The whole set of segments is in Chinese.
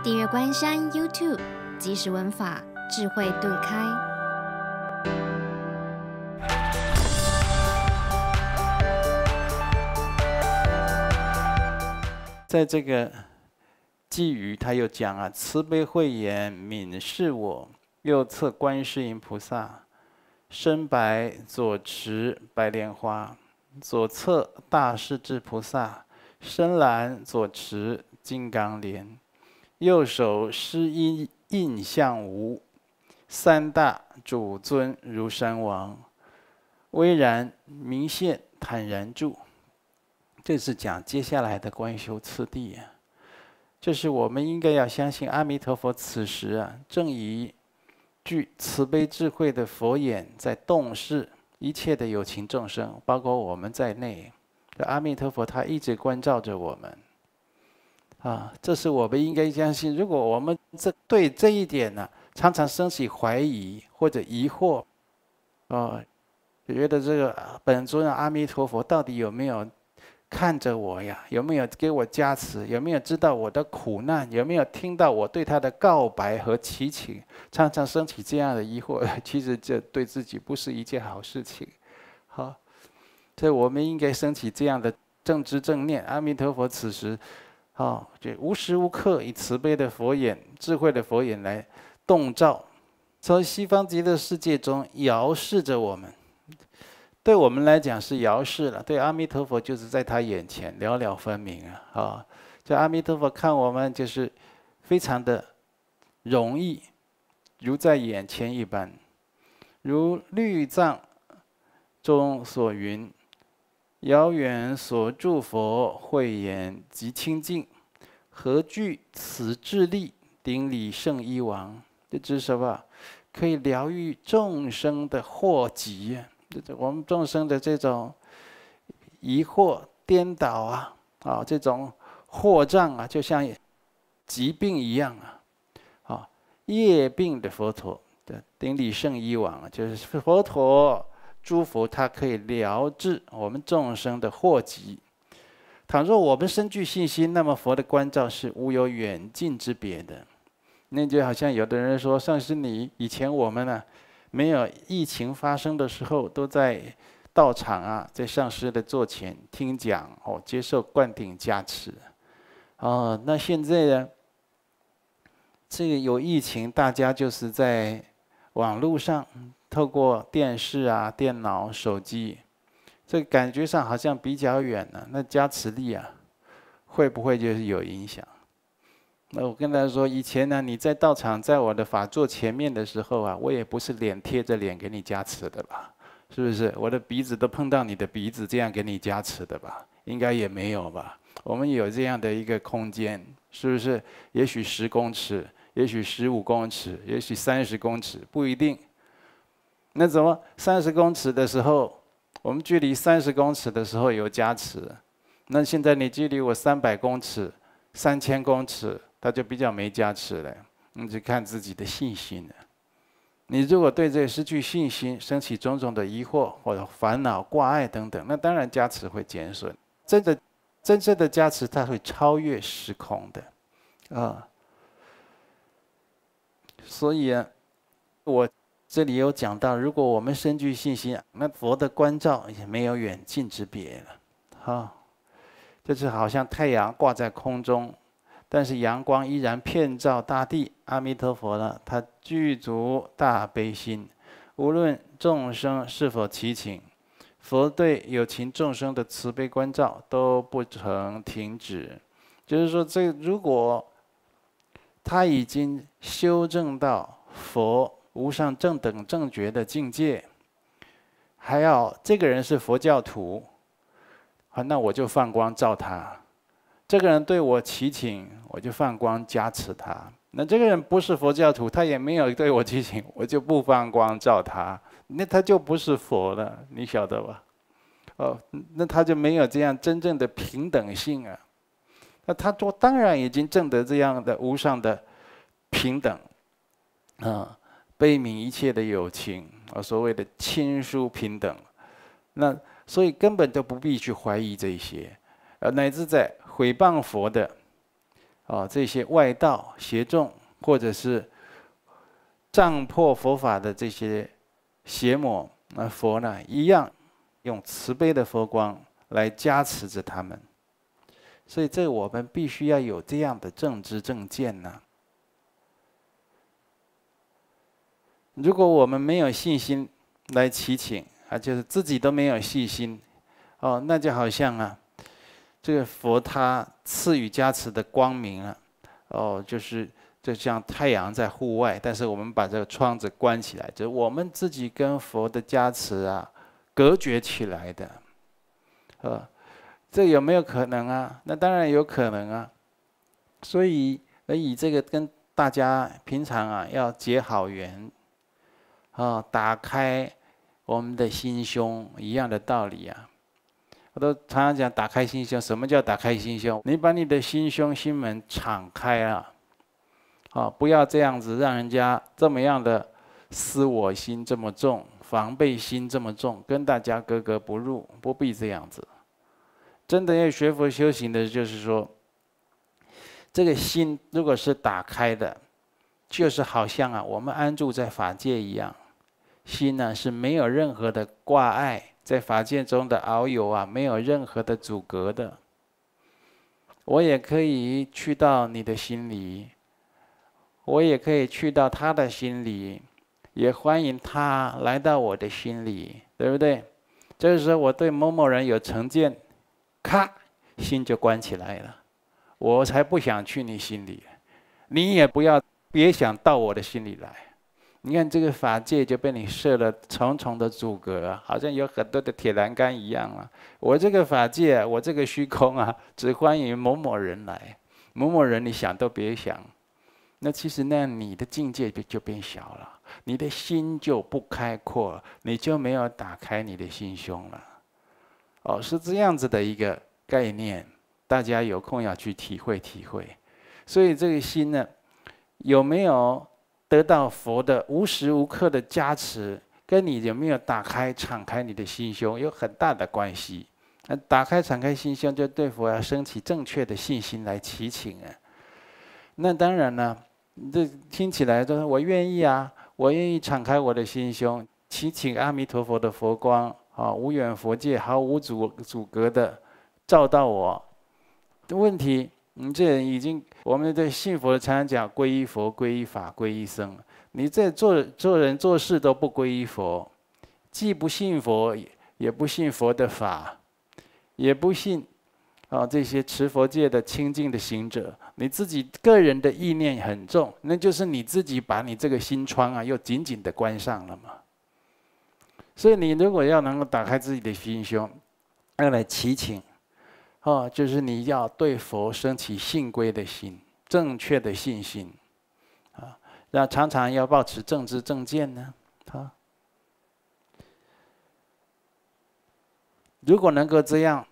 订阅关山 YouTube，即时文法智慧顿开。在这个寄语，他又讲啊：慈悲慧眼悯视我，右侧观世音菩萨身白，左持白莲花；左侧大势至菩萨身蓝，左持金刚莲。右手施音印象无，三大主尊如山王，巍然明现坦然住。这是讲接下来的观修次第呀。这是我们应该要相信阿弥陀佛此时啊，正以具慈悲智慧的佛眼在洞视一切的有情众生，包括我们在内。阿弥陀佛他一直关照着我们。啊，这是我们应该相信。如果我们这对这一点呢，常常升起怀疑或者疑惑，啊，觉得这个本尊阿弥陀佛到底有没有看着我呀？有没有给我加持？有没有知道我的苦难？有没有听到我对他的告白和祈请？常常升起这样的疑惑，其实这对自己不是一件好事情。好，这我们应该升起这样的正知正念。阿弥陀佛，此时。啊，就无时无刻以慈悲的佛眼、智慧的佛眼来洞照，从西方极乐世界中遥视着我们。对我们来讲是遥视了，对阿弥陀佛就是在他眼前，了了分明啊！好，这阿弥陀佛看我们就是非常的容易，如在眼前一般，如律藏中所云。遥远所住佛慧眼及清净，何惧此智力？顶礼圣医王，这指什么？可以疗愈众生的祸疾，我们众生的这种疑惑、颠倒啊，啊，这种祸障啊，就像疾病一样啊，啊，夜病的佛陀，对，顶礼圣医王，就是佛陀。诸佛他可以疗治我们众生的祸疾。倘若我们深具信心，那么佛的关照是无有远近之别的。那就好像有的人说，上师你以前我们呢，没有疫情发生的时候，都在道场啊，在上师的座前听讲哦，接受灌顶加持哦，那现在呢，这个有疫情，大家就是在网络上。透过电视啊、电脑、手机，这感觉上好像比较远了。那加持力啊，会不会就是有影响？那我跟他说，以前呢，你在道场，在我的法座前面的时候啊，我也不是脸贴着脸给你加持的吧？是不是？我的鼻子都碰到你的鼻子，这样给你加持的吧？应该也没有吧？我们有这样的一个空间，是不是？也许十公尺，也许十五公尺，也许三十公尺，不一定。那怎么三十公尺的时候，我们距离三十公尺的时候有加持，那现在你距离我三百公尺、三千公尺，它就比较没加持了。你就看自己的信心了。你如果对这失去信心，升起种种的疑惑或者烦恼、挂碍等等，那当然加持会减损。真的，真正的加持，它会超越时空的，啊。所以，我。这里有讲到，如果我们深具信心，那佛的关照也没有远近之别了。哈，就是好像太阳挂在空中，但是阳光依然遍照大地。阿弥陀佛呢，他具足大悲心，无论众生是否祈请，佛对有情众生的慈悲关照都不曾停止。就是说，这如果他已经修正到佛。无上正等正觉的境界，还要这个人是佛教徒，好，那我就放光照他。这个人对我祈请，我就放光加持他。那这个人不是佛教徒，他也没有对我祈请，我就不放光照他。那他就不是佛了，你晓得吧？哦，那他就没有这样真正的平等性啊。那他做当然已经证得这样的无上的平等啊。悲悯一切的友情啊，所谓的亲疏平等，那所以根本就不必去怀疑这些，呃，乃至在毁谤佛的，哦，这些外道邪众，或者是，障破佛法的这些邪魔那佛呢一样，用慈悲的佛光来加持着他们，所以这我们必须要有这样的正知正见呢。如果我们没有信心来祈请啊，就是自己都没有信心哦，那就好像啊，这个佛他赐予加持的光明啊，哦，就是就像太阳在户外，但是我们把这个窗子关起来，就我们自己跟佛的加持啊隔绝起来的，呃，这有没有可能啊？那当然有可能啊，所以所以这个跟大家平常啊要结好缘。啊，打开我们的心胸，一样的道理啊。我都常常讲打开心胸，什么叫打开心胸？你把你的心胸、心门敞开啊！啊，不要这样子，让人家这么样的私我心这么重，防备心这么重，跟大家格格不入，不必这样子。真的要学佛修行的，就是说，这个心如果是打开的，就是好像啊，我们安住在法界一样。心呢是没有任何的挂碍，在法界中的遨游啊，没有任何的阻隔的。我也可以去到你的心里，我也可以去到他的心里，也欢迎他来到我的心里，对不对？这个时候，我对某某人有成见，咔，心就关起来了。我才不想去你心里，你也不要别想到我的心里来。你看这个法界就被你设了重重的阻隔，好像有很多的铁栏杆一样了。我这个法界，我这个虚空啊，只欢迎某某人来，某某人你想都别想。那其实那你的境界就就变小了，你的心就不开阔，你就没有打开你的心胸了。哦，是这样子的一个概念，大家有空要去体会体会。所以这个心呢，有没有？得到佛的无时无刻的加持，跟你有没有打开、敞开你的心胸有很大的关系。那打开、敞开心胸，就对佛要升起正确的信心来祈请啊。那当然呢，这听起来都是我愿意啊，我愿意敞开我的心胸，祈请阿弥陀佛的佛光啊，无远佛界，毫无阻阻隔的照到我。的问题，你这已经。我们在信佛常常讲皈依佛、皈依法、皈依僧。你在做做人做事都不皈依佛，既不信佛，也不信佛的法，也不信啊这些持佛戒的清净的行者。你自己个人的意念很重，那就是你自己把你这个心窗啊又紧紧的关上了嘛。所以你如果要能够打开自己的心胸，要来祈请。哦，就是你要对佛升起信归的心，正确的信心啊，那常常要保持正知正见呢。啊，如果能够这样，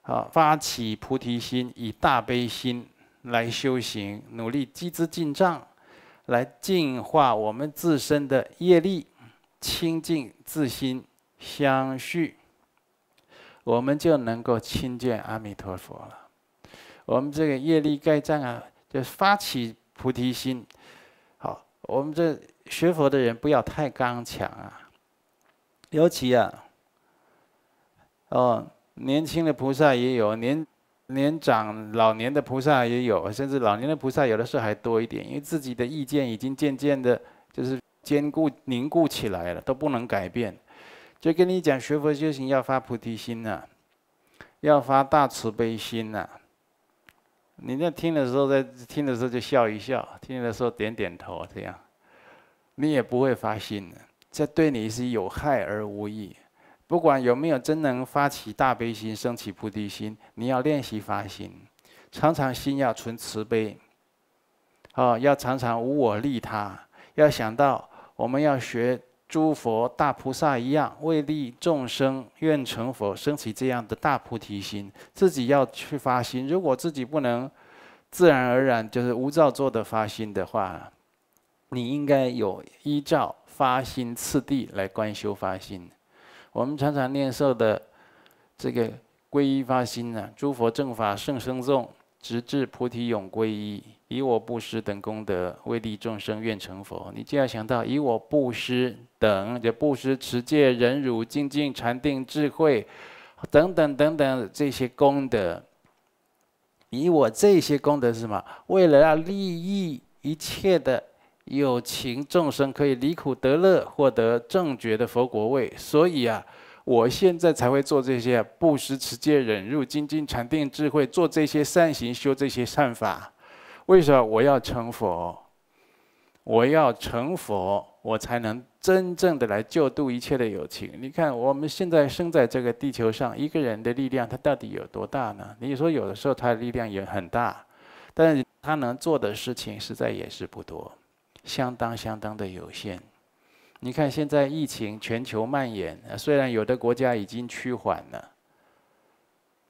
啊，发起菩提心，以大悲心来修行，努力积资进藏，来净化我们自身的业力，清净自心，相续。我们就能够亲见阿弥陀佛了。我们这个业力盖障啊，就发起菩提心。好，我们这学佛的人不要太刚强啊。尤其啊，哦，年轻的菩萨也有，年年长老年的菩萨也有，甚至老年的菩萨有的时候还多一点，因为自己的意见已经渐渐的，就是坚固凝固起来了，都不能改变。就跟你讲，学佛修行要发菩提心呐，要发大慈悲心呐。你在听的时候，在听的时候就笑一笑，听的时候点点头，这样，你也不会发心的。这对你是有害而无益。不管有没有真能发起大悲心、升起菩提心，你要练习发心，常常心要存慈悲，啊，要常常无我利他，要想到我们要学。诸佛大菩萨一样，为利众生，愿成佛，升起这样的大菩提心，自己要去发心。如果自己不能自然而然就是无造作的发心的话，你应该有依照发心次第来观修发心。我们常常念诵的这个皈依发心啊，诸佛正法圣生众，直至菩提永皈依。以我布施等功德为利众生，愿成佛。你就要想到，以我布施等，也布施持戒、忍辱、精进、禅定、智慧，等等等等这些功德。以我这些功德是什么？为了要利益一切的有情众生，可以离苦得乐，获得正觉的佛果位。所以啊，我现在才会做这些布施、持戒、忍辱、精进、禅定、智慧，做这些善行，修这些善法。为什么我要成佛？我要成佛，我才能真正的来救度一切的友情。你看，我们现在生在这个地球上，一个人的力量他到底有多大呢？你说，有的时候他的力量也很大，但是他能做的事情实在也是不多，相当相当的有限。你看，现在疫情全球蔓延，虽然有的国家已经趋缓了。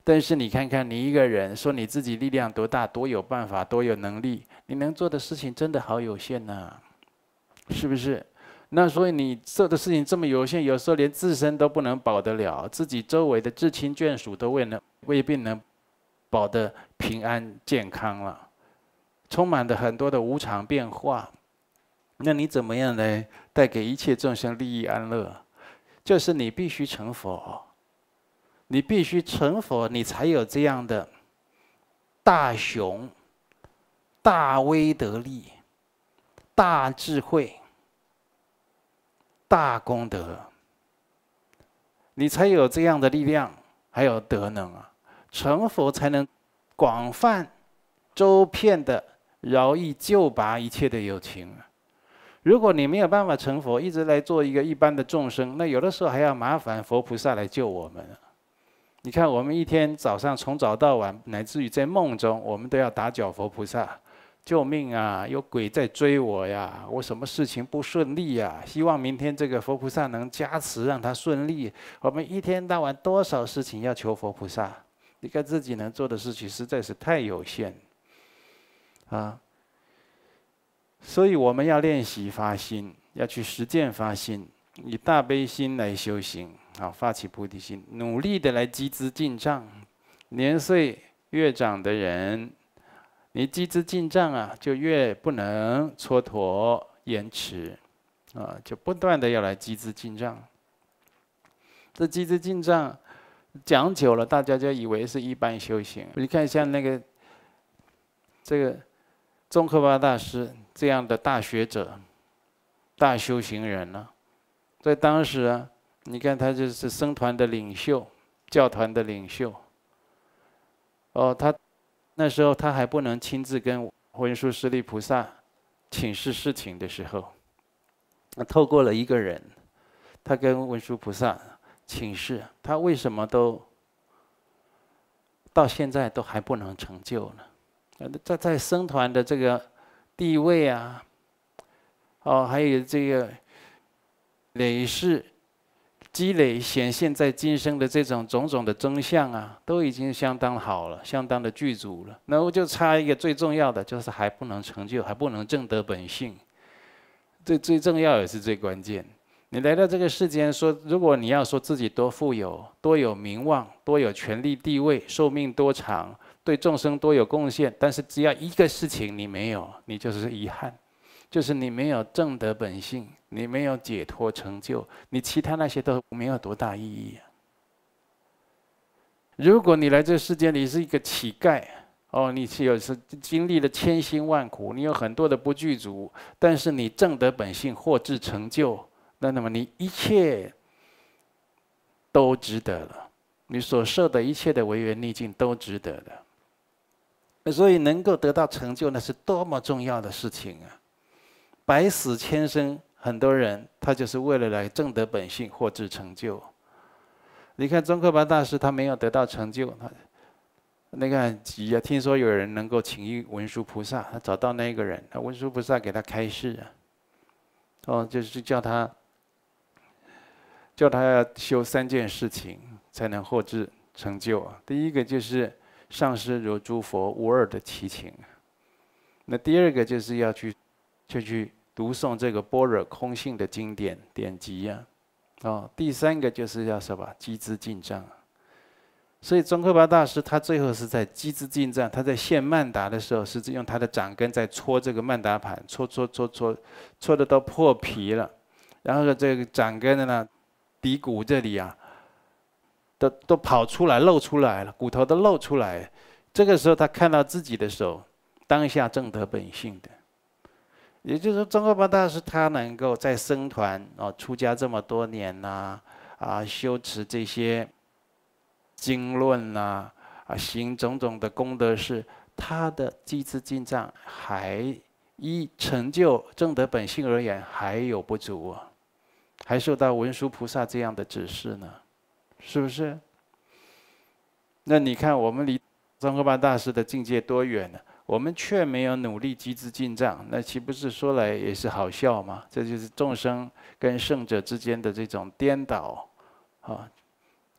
但是你看看，你一个人说你自己力量多大，多有办法，多有能力，你能做的事情真的好有限呢，是不是？那所以你做的事情这么有限，有时候连自身都不能保得了，自己周围的至亲眷属都未能，未必能保得平安健康了，充满的很多的无常变化。那你怎么样来带给一切众生利益安乐，就是你必须成佛。你必须成佛，你才有这样的大雄、大威德力、大智慧、大功德，你才有这样的力量，还有德能啊！成佛才能广泛、周遍的饶益救拔一切的有情啊！如果你没有办法成佛，一直来做一个一般的众生，那有的时候还要麻烦佛菩萨来救我们。你看，我们一天早上从早到晚，乃至于在梦中，我们都要打搅佛菩萨，救命啊！有鬼在追我呀！我什么事情不顺利呀？希望明天这个佛菩萨能加持，让他顺利。我们一天到晚多少事情要求佛菩萨？你看自己能做的事情实在是太有限，啊！所以我们要练习发心，要去实践发心，以大悲心来修行。好，发起菩提心，努力的来积资进账。年岁越长的人，你积资进账啊，就越不能蹉跎延迟，啊，就不断的要来积资进账。这积资进账讲久了，大家就以为是一般修行。你看像那个这个宗喀巴大师这样的大学者、大修行人呢，在当时啊。你看他就是僧团的领袖，教团的领袖。哦，他那时候他还不能亲自跟文殊师利菩萨请示事情的时候，那透过了一个人，他跟文殊菩萨请示，他为什么都到现在都还不能成就呢？在在僧团的这个地位啊，哦，还有这个累世。积累显现在今生的这种种种的真相啊，都已经相当好了，相当的具足了。那我就差一个最重要的，就是还不能成就，还不能正得本性。这最重要也是最关键。你来到这个世间，说如果你要说自己多富有、多有名望、多有权力地位、寿命多长、对众生多有贡献，但是只要一个事情你没有，你就是遗憾。就是你没有正德本性，你没有解脱成就，你其他那些都没有多大意义啊。如果你来这世界你是一个乞丐，哦，你是有是经历了千辛万苦，你有很多的不具足，但是你正德本性获至成就，那那么你一切都值得了，你所受的一切的违缘逆境都值得了。所以能够得到成就，那是多么重要的事情啊！百死千生，很多人他就是为了来证得本性，获至成就。你看，宗克巴大师他没有得到成就，他那个急呀！听说有人能够请一文殊菩萨，他找到那个人，他文殊菩萨给他开示啊。哦，就是叫他，叫他要修三件事情才能获至成就啊。第一个就是上师如诸佛无二的奇情，那第二个就是要去，就去。读诵这个般若空性的经典典籍呀，哦，第三个就是要什么？积资进账。所以宗喀巴大师他最后是在积资进账，他在现曼达的时候，是用他的掌根在搓这个曼达盘，搓搓搓搓，搓的都破皮了，然后这个掌根的呢，骶骨这里啊，都都跑出来露出来了，骨头都露出来这个时候他看到自己的手，当下正得本性的。也就是说，中国班大师他能够在僧团哦出家这么多年呐，啊修持这些经论呐，啊行种种的功德事，他的机智进账还一成就正德本性而言还有不足啊，还受到文殊菩萨这样的指示呢，是不是？那你看我们离曾国班大师的境界多远呢？我们却没有努力积资进账，那岂不是说来也是好笑吗？这就是众生跟圣者之间的这种颠倒，啊，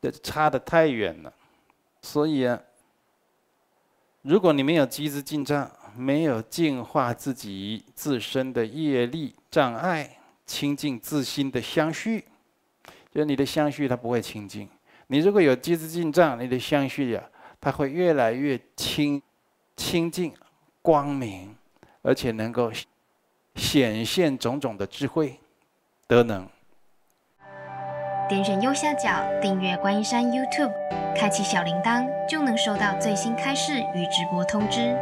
这差得太远了。所以啊，如果你没有积资进账，没有净化自己自身的业力障碍，清净自心的相续，就是你的相续它不会清净。你如果有积资进账，你的相续呀，它会越来越清。清净、光明，而且能够显现种种的智慧德能。点选右下角订阅观音山 YouTube，开启小铃铛，就能收到最新开示与直播通知。